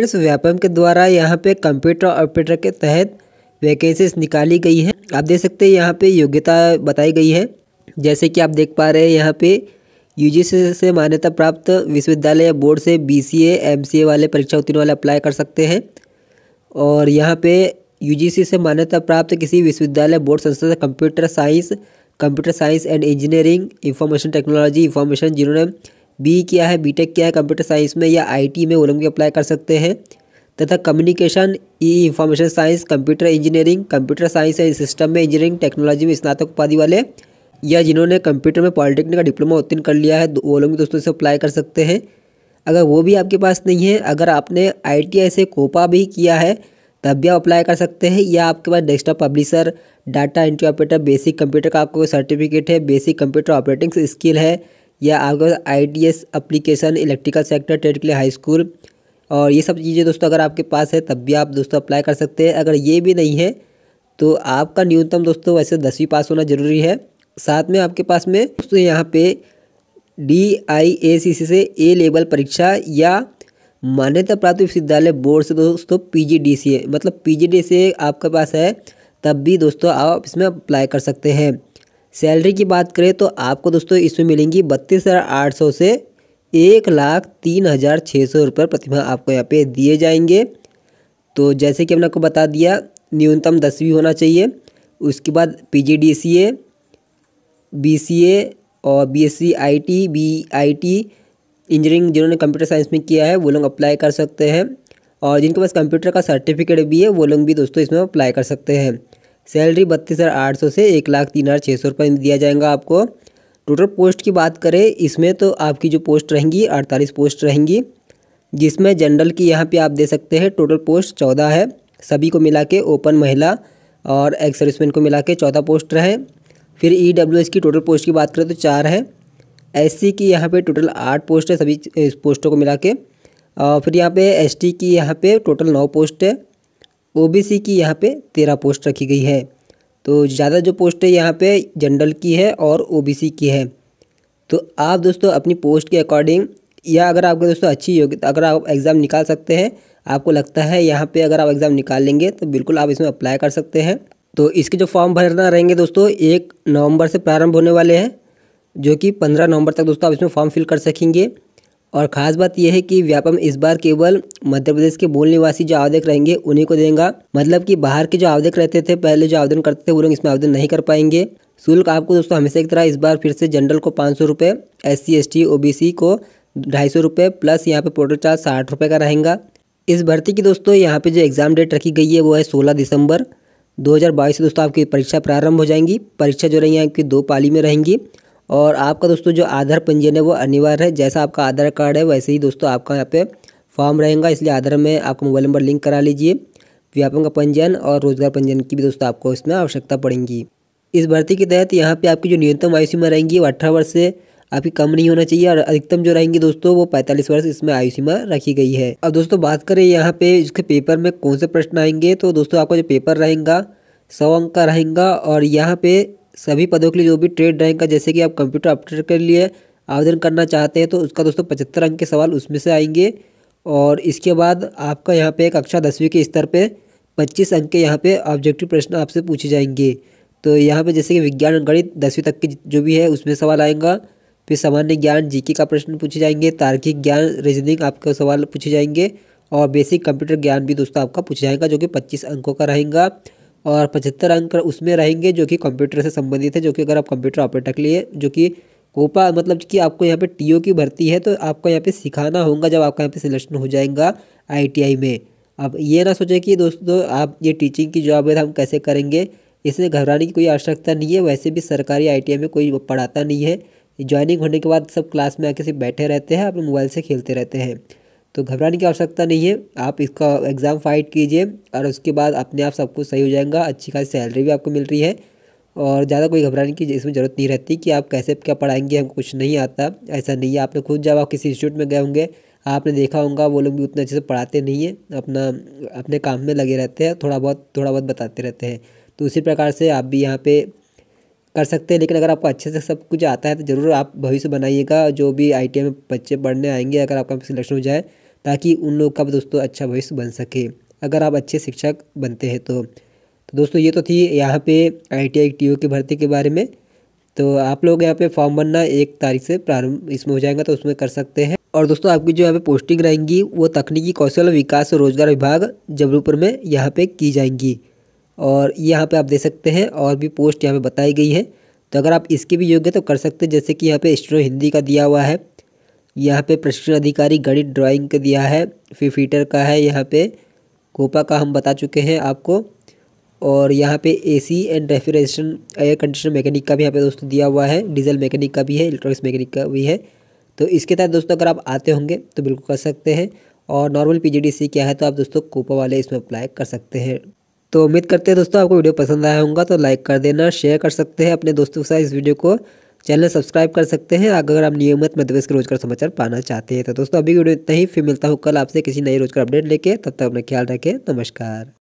friends Vyapam के द्वारा यहाँ पे कंप्यूटर ऑपरेटर के तहत वैकेंसीज निकाली गई है आप देख सकते हैं यहाँ पे योग्यता बताई गई है जैसे कि आप देख पा रहे हैं यहाँ पे यूजीसी से मान्यता प्राप्त विश्वविद्यालय या बोर्ड से बीसीए एमसीए वाले परीक्षा उत्तीर्ण वाले अप्लाई कर सकते हैं और यहाँ पे यूजीसी से मान्यता प्राप्त किसी विश्वविद्यालय बोर्ड संस्था से computer science computer science and engineering information technology information जिन्होंने बी क्या है बी क्या है कंप्यूटर साइंस में या आई में ओलम भी अप्लाई कर सकते हैं तथा communication E information science computer engineering computer science and system में इंजीनियरिंग टेक्नोलॉजी में स्नातक उपाधि वाले या जिन्होंने कंप्यूटर में पॉलिटेक्निक का डिप्लोमा उत्तीर्ण कर लिया है वो लोग भी दोस्तों से अप्लाई कर सकते हैं अगर वो भी आपके पास नहीं है अगर आपने आई से कोपा भी किया है तब भी आप अप्लाई कर सकते हैं या आपके पास desktop publisher data entry operator basic computer का आपको सर्टिफिकेट है बेसिक कंप्यूटर ऑपरेटिंग स्किल है या आपके पास I T S application electrical sector trade के लिए हाई स्कूल और ये सब चीज़ें दोस्तों अगर आपके पास है तब भी आप दोस्तों अप्लाई कर सकते हैं अगर ये भी नहीं है तो आपका न्यूनतम दोस्तों वैसे दसवीं पास होना ज़रूरी है साथ में आपके पास में दोस्तों यहाँ पे डी आई ए सी सी से ए लेवल परीक्षा या मान्यता प्राप्त विश्वविद्यालय बोर्ड से दोस्तों पी जी डी सी ए मतलब पी जी डी सी ए आपके पास है तब भी दोस्तों आप इसमें अप्लाई कर सकते हैं सैलरी की बात करें तो आपको दोस्तों इसमें मिलेंगी बत्तीस हज़ार आठ सौ से एक लाख तीन हज़ार छः सौ रुपये प्रतिमा आपको यहाँ पे दिए जाएंगे तो जैसे कि हमने आपको बता दिया न्यूनतम दसवीं होना चाहिए उसके बाद P G D C A B C A और B S C I T B I T engineering जिन्होंने कंप्यूटर साइंस में किया है वो लोग अप्लाई कर सकते हैं और जिनके पास कंप्यूटर का सर्टिफिकेट भी है वो लोग भी दोस्तों इसमें अप्लाई कर सकते हैं सैलरी बत्तीस हज़ार आठ सौ से एक लाख तीन हज़ार छः सौ रुपये दिया जाएगा आपको टोटल पोस्ट की बात करें इसमें तो आपकी जो पोस्ट रहेंगी अड़तालीस पोस्ट रहेंगी जिसमें जनरल की यहाँ पे आप दे सकते हैं टोटल पोस्ट चौदह है सभी को मिला के ओपन महिला और एक्स सर्विसमैन को मिला के चौदह पोस्ट रहे फिर ई e की टोटल पोस्ट की बात करें तो चार है एस की यहाँ पे टोटल आठ पोस्ट है सभी पोस्टों को मिला के और फिर यहाँ पे एस की यहाँ पे टोटल नौ पोस्ट है ओबीसी की यहाँ पे तेरह पोस्ट रखी गई है तो ज़्यादा जो पोस्ट है यहाँ पे जनरल की है और ओबीसी की है तो आप दोस्तों अपनी पोस्ट के अकॉर्डिंग या अगर आपके दोस्तों अच्छी योग्यता अगर आप एग्ज़ाम निकाल सकते हैं आपको लगता है यहाँ पे अगर आप एग्ज़ाम निकाल लेंगे तो बिल्कुल आप इसमें अप्लाई कर सकते हैं तो इसके जो फॉर्म भरना रहेंगे दोस्तों एक नवम्बर से प्रारंभ होने वाले हैं जो कि पंद्रह नवंबर तक दोस्तों आप इसमें फॉर्म फिल कर सकेंगे और ख़ास बात यह है कि व्यापम इस बार केवल मध्य प्रदेश के मूल निवासी जो आवेदक रहेंगे उन्हीं को देगा मतलब कि बाहर के जो आवेदक रहते थे पहले जो आवेदन करते थे वो लोग इसमें आवेदन नहीं कर पाएंगे शुल्क आपको दोस्तों हमेशा की तरह इस बार फिर से जनरल को पाँच सौ रुपये S C S T O B C को ढाई सौ रुपये प्लस यहाँ पे पोर्टल चार्ज साठ रुपये का रहेगा इस भर्ती की दोस्तों यहाँ पर जो एग्ज़ाम डेट रखी गई है वो है सोलह दिसंबर दो से दोस्तों आपकी परीक्षा प्रारंभ हो जाएंगी परीक्षा जो रही है आपकी दो पाली में रहेंगी और आपका दोस्तों जो आधार पंजीयन है वो अनिवार्य है जैसा आपका आधार कार्ड है वैसे ही दोस्तों आपका यहाँ पे फॉर्म रहेगा इसलिए आधार में आपका मोबाइल नंबर लिंक करा लीजिए व्यापक का पंजीयन और रोजगार पंजीयन की भी दोस्तों आपको इसमें आवश्यकता पड़ेगी इस भर्ती के तहत यहाँ पे आपकी जो न्यूनतम आयु सीमा रहेंगी वो अठारह वर्ष से आपकी कम नहीं होना चाहिए और अधिकतम जो रहेंगी दोस्तों वो पैंतालीस वर्ष इसमें आयु सीमा रखी गई है अब दोस्तों बात करें यहाँ पे इसके पेपर में कौन से प्रश्न आएंगे तो दोस्तों आपका जो पेपर रहेगा सौ अंक का रहेगा और यहाँ पे सभी पदों के लिए जो भी ट्रेड रहेगा जैसे कि आप कंप्यूटर ऑपरेटर के लिए आवेदन करना चाहते हैं तो उसका दोस्तों पचहत्तर अंक के सवाल उसमें से आएंगे और इसके बाद आपका यहाँ पे कक्षा दसवीं के स्तर पे पच्चीस अंक के यहाँ पे ऑब्जेक्टिव प्रश्न आपसे पूछे जाएंगे तो यहाँ पे जैसे कि विज्ञान और गणित दसवीं तक के जो भी है उसमें सवाल आएगा फिर सामान्य ज्ञान जीके का प्रश्न पूछे जाएंगे तार्किक ज्ञान रीजनिंग आपके सवाल पूछे जाएंगे और बेसिक कंप्यूटर ज्ञान भी दोस्तों आपका पूछा जाएगा जो कि पच्चीस अंकों का रहेगा और पचहत्तर अंक उसमें रहेंगे जो कि कंप्यूटर से संबंधित है जो कि अगर आप कंप्यूटर ऑपरेटर के लिए जो कि कोपा मतलब कि आपको यहाँ पे टीओ की भर्ती है तो आपको यहाँ पे सिखाना होगा जब आपका यहाँ पे सिलेक्शन हो जाएगा आईटीआई में अब ये ना सोचें कि दोस्तों आप ये टीचिंग की जॉब है तो हम कैसे करेंगे इसमें घबराने की कोई आवश्यकता नहीं है वैसे भी सरकारी आई में कोई पढ़ाता नहीं है ज्वाइनिंग होने के बाद सब क्लास में आके सिर्फ बैठे रहते हैं अपने मोबाइल से खेलते रहते हैं तो घबराने की आवश्यकता नहीं है आप इसका एग्ज़ाम फाइट कीजिए और उसके बाद अपने आप सब कुछ सही हो जाएगा अच्छी खासी सैलरी भी आपको मिल रही है और ज़्यादा कोई घबराने की इसमें ज़रूरत नहीं रहती कि आप कैसे क्या पढ़ाएंगे हमको कुछ नहीं आता ऐसा नहीं है आपने खुद जब आप किसी इंस्टीट्यूट में गए होंगे आपने देखा होगा वो लोग भी उतने अच्छे से पढ़ाते नहीं हैं अपना अपने काम में लगे रहते हैं थोड़ा बहुत थोड़ा बहुत बताते रहते हैं तो उसी प्रकार से आप भी यहाँ पर कर सकते हैं लेकिन अगर आपको अच्छे से सब कुछ आता है तो ज़रूर आप भविष्य बनाइएगा जो भी आई में बच्चे पढ़ने आएंगे अगर आपका सिलेक्शन हो जाए ताकि उन लोग का दोस्तों अच्छा भविष्य बन सके अगर आप अच्छे शिक्षक बनते हैं तो तो दोस्तों ये तो थी यहाँ पे आई टी आई टी की भर्ती के बारे में तो आप लोग यहाँ पे फॉर्म भरना एक तारीख से प्रारंभ इसमें हो जाएगा तो उसमें कर सकते हैं और दोस्तों आपकी जो यहाँ पे पोस्टिंग रहेंगी वो तकनीकी कौशल विकास और रोजगार विभाग जबलपुर में यहाँ पे की जाएंगी और यहाँ पे आप दे सकते हैं और भी पोस्ट यहाँ पर बताई गई है तो अगर आप इसके भी योग्य तो कर सकते हैं जैसे कि यहाँ पर स्टूडेंट हिंदी का दिया हुआ है यहाँ पे प्रशिक्षण अधिकारी गणित ड्राइंग का दिया है फिर फीटर का है यहाँ पे कोपा का हम बता चुके हैं आपको और यहाँ पे AC and refrigeration air conditioner mechanic का भी यहाँ पे दोस्तों दिया हुआ है डीजल मैकेनिक का भी है इलेक्ट्रॉनिक्स मैकेनिक का भी है तो इसके तहत दोस्तों अगर आप आते होंगे तो बिल्कुल कर सकते हैं और नॉर्मल सी क्या है तो आप दोस्तों कोपा वाले इसमें अप्लाई कर सकते हैं तो उम्मीद करते हैं दोस्तों आपको वीडियो पसंद आया होगा तो लाइक कर देना शेयर कर सकते हैं अपने दोस्तों के साथ इस वीडियो को चैनल सब्सक्राइब कर सकते हैं अगर आप नियमित मध्यप्रदेश के रोजगार समाचार पाना चाहते हैं तो दोस्तों अभी वीडियो इतना ही फिर मिलता हूँ कल आपसे किसी नए रोजगार अपडेट लेके तब तक अपना ख्याल रखें नमस्कार